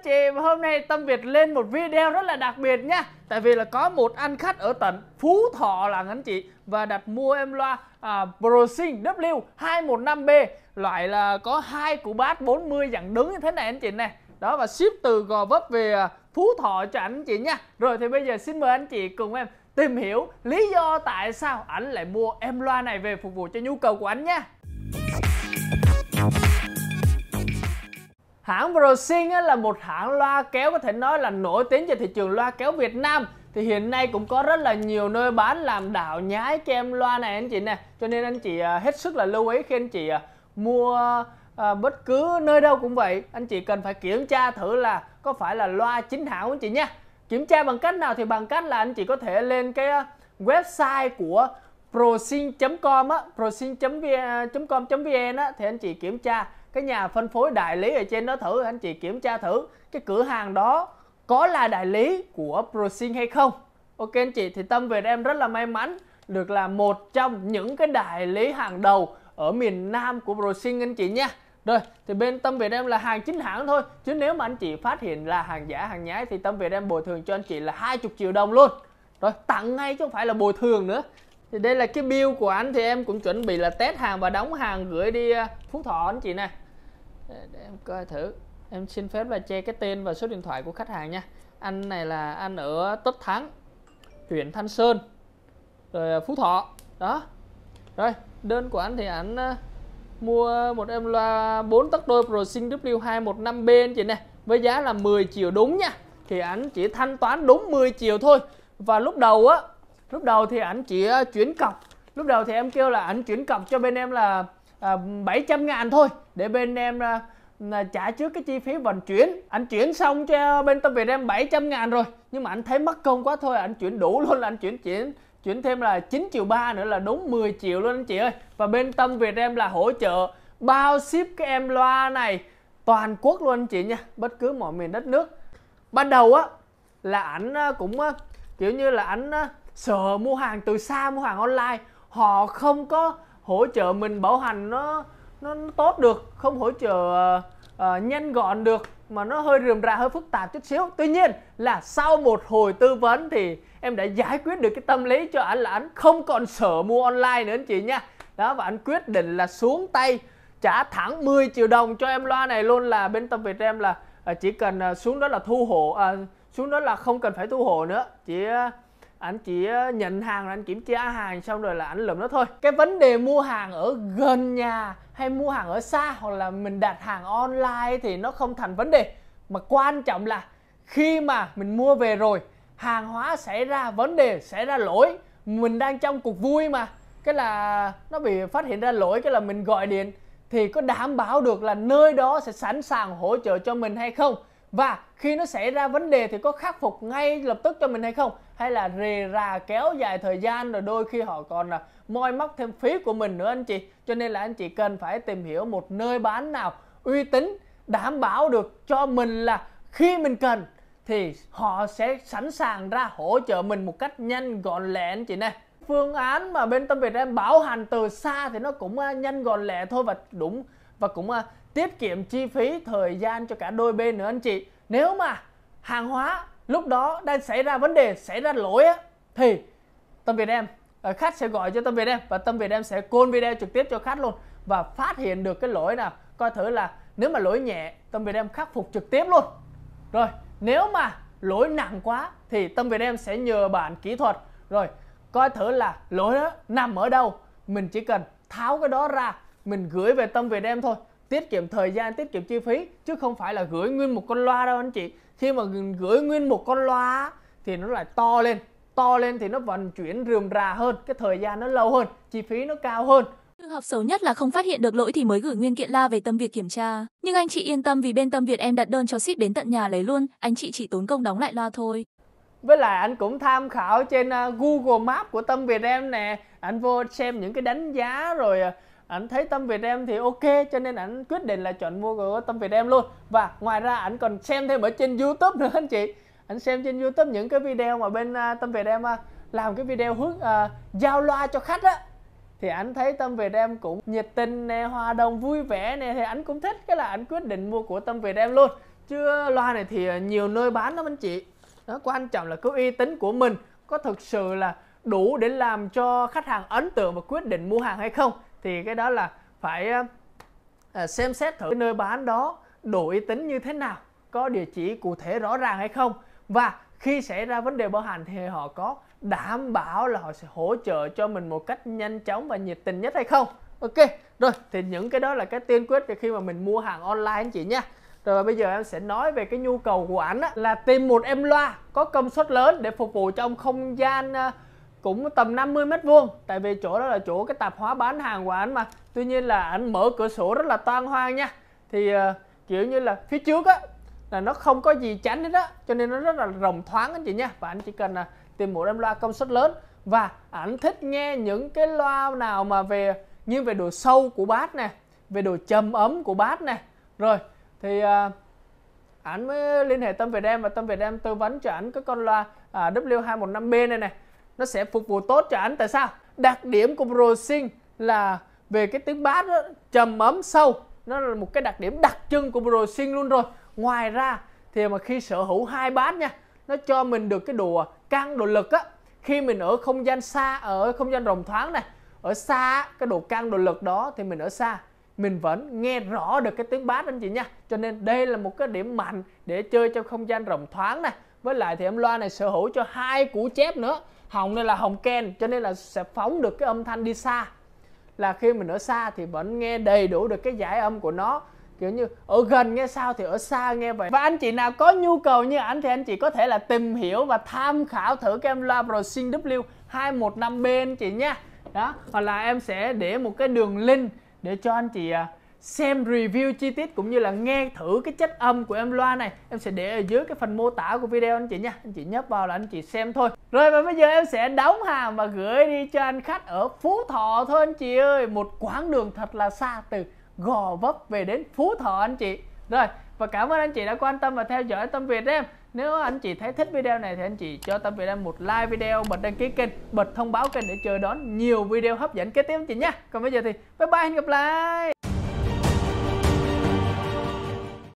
anh chị và hôm nay Tâm Việt lên một video rất là đặc biệt nhá Tại vì là có một anh khách ở tận Phú Thọ là anh chị Và đặt mua em loa à, ProSync W215B Loại là có hai củ bass 40 dặn đứng như thế này anh chị này Đó và ship từ Gò Vấp về à, Phú Thọ cho anh chị nha Rồi thì bây giờ xin mời anh chị cùng em tìm hiểu lý do tại sao ảnh lại mua em loa này về phục vụ cho nhu cầu của anh nha Hãng Brosync là một hãng loa kéo có thể nói là nổi tiếng trên thị trường loa kéo Việt Nam thì hiện nay cũng có rất là nhiều nơi bán làm đảo nhái kem loa này anh chị nè cho nên anh chị à, hết sức là lưu ý khi anh chị à, mua à, bất cứ nơi đâu cũng vậy anh chị cần phải kiểm tra thử là có phải là loa chính hãng của anh chị nhé kiểm tra bằng cách nào thì bằng cách là anh chị có thể lên cái website của prosin.com á prosin.com.vn á thì anh chị kiểm tra cái nhà phân phối đại lý ở trên đó thử anh chị kiểm tra thử cái cửa hàng đó có là đại lý của ProSync hay không ok anh chị thì Tâm Việt em rất là may mắn được là một trong những cái đại lý hàng đầu ở miền Nam của ProSync anh chị nha rồi thì bên Tâm Việt em là hàng chính hãng thôi chứ nếu mà anh chị phát hiện là hàng giả hàng nhái thì Tâm Việt em bồi thường cho anh chị là 20 triệu đồng luôn rồi tặng ngay chứ không phải là bồi thường nữa thì đây là cái bill của anh thì em cũng chuẩn bị là test hàng và đóng hàng gửi đi à, phú thọ anh chị nè để em coi thử em xin phép là che cái tên và số điện thoại của khách hàng nha anh này là anh ở tất thắng huyện thanh sơn rồi à, phú thọ đó rồi đơn của anh thì anh à, mua một em loa 4 tấc đôi Pro Sync W215B anh chị nè với giá là 10 triệu đúng nha thì anh chỉ thanh toán đúng 10 triệu thôi và lúc đầu á lúc đầu thì ảnh chỉ ờ, chuyển cọc lúc đầu thì em kêu là ảnh chuyển cọc cho bên em là à, ờ, 700 ngàn thôi để bên em à, trả trước cái chi phí vận chuyển anh chuyển xong cho bên tâm việt em 700 ngàn rồi nhưng mà anh thấy mất công quá thôi anh chuyển đủ luôn là anh chuyển chuyển chuyển thêm là 9 triệu ba nữa là đúng 10 triệu luôn anh chị ơi và bên tâm việt em là hỗ trợ bao ship cái em loa này toàn quốc luôn anh chị nha bất cứ mọi miền đất nước ban đầu á là ảnh cũng kiểu như là ảnh sợ mua hàng từ xa mua hàng online họ không có hỗ trợ mình bảo hành nó nó, nó tốt được không hỗ trợ uh, uh, nhanh gọn được mà nó hơi rườm rà hơi phức tạp chút xíu tuy nhiên là sau một hồi tư vấn thì em đã giải quyết được cái tâm lý cho anh là anh không còn sợ mua online nữa anh chị nha đó và anh quyết định là xuống tay trả thẳng 10 triệu đồng cho em loa này luôn là bên tâm việt em là ờ, chỉ cần xuống đó là thu hộ à, xuống đó là không cần phải thu hộ nữa chỉ anh chỉ ờ, nhận hàng rồi anh kiểm tra hàng xong rồi là anh lụm nó thôi cái vấn đề mua hàng ở gần nhà hay mua hàng ở xa hoặc là mình đặt hàng online thì nó không thành vấn đề mà quan trọng là khi mà mình mua về rồi hàng hóa xảy ra vấn đề xảy ra lỗi mình đang trong cuộc vui mà cái là nó bị phát hiện ra lỗi cái là mình gọi điện thì có đảm bảo được là nơi đó sẽ sẵn sàng hỗ trợ cho mình hay không và khi nó xảy ra vấn đề thì có khắc phục ngay lập tức cho mình hay không hay là rề rà kéo dài thời gian rồi đôi khi họ còn là moi móc thêm phí của mình nữa anh chị cho nên là anh chị cần phải tìm hiểu một nơi bán nào uy tín đảm bảo được cho mình là khi mình cần thì họ sẽ sẵn sàng ra hỗ trợ mình một cách nhanh gọn lẹ anh chị nè phương án mà bên tâm việt em bảo hành từ xa thì nó cũng à, nhanh gọn lẹ thôi và đúng và cũng à, tiết kiệm chi phí thời gian cho cả đôi bên nữa anh chị nếu mà hàng hóa lúc đó đang xảy ra vấn đề xảy ra lỗi á thì tâm việt em à, khách sẽ gọi cho tâm việt em và tâm việt em sẽ côn video trực tiếp cho khách luôn và phát hiện được cái lỗi nào coi thử là nếu mà lỗi nhẹ tâm việt em khắc phục trực tiếp luôn rồi nếu mà lỗi nặng quá thì tâm việt em sẽ nhờ bạn kỹ thuật rồi coi thử là lỗi đó nằm ở đâu mình chỉ cần tháo cái đó ra mình gửi về tâm việt em thôi tiết kiệm thời gian tiết kiệm chi phí chứ không phải là gửi nguyên một con loa đâu anh chị khi mà gửi nguyên một con loa thì nó lại to lên to lên thì nó vận chuyển rườm rà hơn cái thời gian nó lâu hơn chi phí nó cao hơn Trường hợp xấu nhất là không phát hiện được lỗi thì mới gửi nguyên kiện la về Tâm Việt kiểm tra. Nhưng anh chị yên tâm vì bên Tâm Việt em đặt đơn cho ship đến tận nhà lấy luôn, anh chị chỉ tốn công đóng lại loa thôi. Với lại anh cũng tham khảo trên à, Google map của Tâm Việt em nè, anh vô xem những cái đánh giá rồi à, ảnh thấy tâm Việt Em thì ok cho nên ảnh quyết định là chọn mua của tâm Việt Em luôn và ngoài ra ảnh còn xem thêm ở trên YouTube nữa anh chị ảnh xem trên YouTube những cái video mà bên uh, tâm Việt Em uh, làm cái video hướng uh, giao loa cho khách á thì ảnh thấy tâm Việt Em cũng nhiệt tình nè hòa đồng vui vẻ nè thì ảnh cũng thích cái là ảnh quyết định mua của tâm Việt Em luôn chưa loa này thì nhiều nơi bán lắm anh chị nó quan trọng là cái uy tín của mình có thực sự là đủ để làm cho khách hàng ấn tượng và quyết định mua hàng hay không thì cái đó là phải à, à, xem xét thử nơi bán đó độ uy tín như thế nào có địa chỉ cụ thể rõ ràng hay không và khi xảy ra vấn đề bảo hành thì họ có đảm bảo là họ sẽ hỗ trợ cho mình một cách nhanh chóng và nhiệt tình nhất hay không ok rồi thì những cái đó là cái tiên quyết về khi mà mình mua hàng online anh chị nha rồi và bây giờ em sẽ nói về cái nhu cầu của ảnh là tìm một em loa có công suất lớn để phục vụ trong không gian à, cũng tầm 50 mét vuông tại vì chỗ đó là chỗ cái tạp hóa bán hàng của anh mà tuy nhiên là anh mở cửa sổ rất là toan hoang nha thì uh, kiểu như là phía trước á là nó không có gì chắn hết á cho nên nó rất là rộng thoáng anh chị nha và anh chỉ cần là ờ, tìm một em loa công suất lớn và ảnh thích nghe những cái loa nào mà về như về độ sâu của bát nè về độ trầm ấm của bát nè rồi thì uh, mới liên hệ tâm Việt Em và tâm Việt Em tư vấn cho ảnh cái con loa uh, à, W215B này này nó sẽ phục vụ tốt cho anh tại sao đặc điểm của brushing là về cái tiếng bát đó, trầm ấm sâu nó là một cái đặc điểm đặc trưng của brushing luôn rồi ngoài ra thì mà khi sở hữu hai bát nha nó cho mình được cái độ căng độ lực á khi mình ở không gian xa ở không gian rộng thoáng này ở xa cái độ căng độ lực đó thì mình ở xa mình vẫn nghe rõ được cái tiếng bass anh chị nha cho nên đây là một cái điểm mạnh để chơi trong không gian rộng thoáng này với lại thì em loa này sở hữu cho hai củ chép nữa hồng đây là hồng ken cho nên là sẽ phóng được cái âm thanh đi xa là khi mình ở xa thì vẫn nghe đầy đủ được cái giải âm của nó kiểu như ở gần nghe sao thì ở xa nghe vậy và anh chị nào có nhu cầu như ảnh thì anh chị có thể là tìm hiểu và tham khảo thử cái em loa Brosing W 215B anh chị nha đó hoặc là em sẽ để một cái đường link để cho anh chị à, xem review chi tiết cũng như là nghe thử cái chất âm của em loa này em sẽ để ở dưới cái phần mô tả của video anh chị nha anh chị nhấp vào là anh chị xem thôi rồi và bây giờ em sẽ đóng hàng và gửi đi cho anh khách ở Phú Thọ thôi anh chị ơi một quãng đường thật là xa từ Gò Vấp về đến Phú Thọ anh chị rồi và cảm ơn anh chị đã quan tâm và theo dõi Tâm Việt em nếu anh chị thấy thích video này thì anh chị cho Tâm Việt em một like video, bật đăng ký kênh, bật thông báo kênh để chờ đón nhiều video hấp dẫn kế tiếp anh chị nha. Còn bây giờ thì bye bye, hẹn gặp lại.